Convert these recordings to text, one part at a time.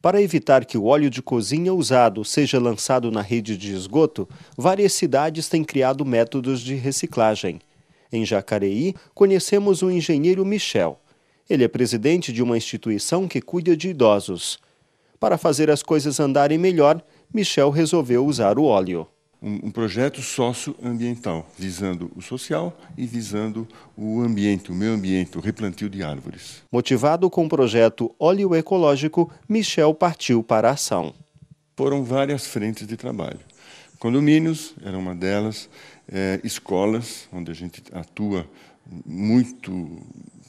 Para evitar que o óleo de cozinha usado seja lançado na rede de esgoto, várias cidades têm criado métodos de reciclagem. Em Jacareí, conhecemos o engenheiro Michel. Ele é presidente de uma instituição que cuida de idosos. Para fazer as coisas andarem melhor, Michel resolveu usar o óleo um, um projeto socioambiental, visando o social e visando o ambiente, o meio ambiente, o replantio de árvores. Motivado com o projeto Óleo Ecológico, Michel partiu para a ação. Foram várias frentes de trabalho. Condomínios era uma delas, é, escolas, onde a gente atua muito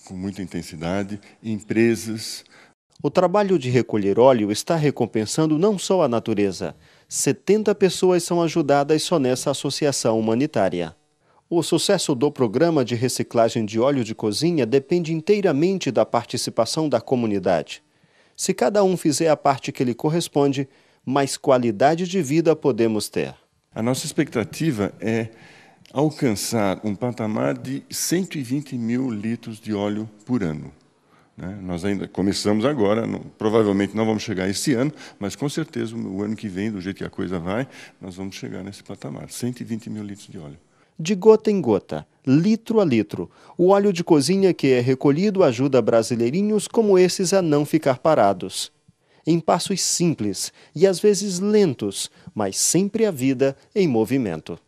com muita intensidade, empresas. O trabalho de recolher óleo está recompensando não só a natureza, 70 pessoas são ajudadas só nessa associação humanitária. O sucesso do programa de reciclagem de óleo de cozinha depende inteiramente da participação da comunidade. Se cada um fizer a parte que lhe corresponde, mais qualidade de vida podemos ter. A nossa expectativa é alcançar um patamar de 120 mil litros de óleo por ano. Né? Nós ainda começamos agora, não, provavelmente não vamos chegar esse ano, mas com certeza o ano que vem, do jeito que a coisa vai, nós vamos chegar nesse patamar 120 mil litros de óleo. De gota em gota, litro a litro, o óleo de cozinha que é recolhido ajuda brasileirinhos como esses a não ficar parados. Em passos simples e às vezes lentos, mas sempre a vida em movimento.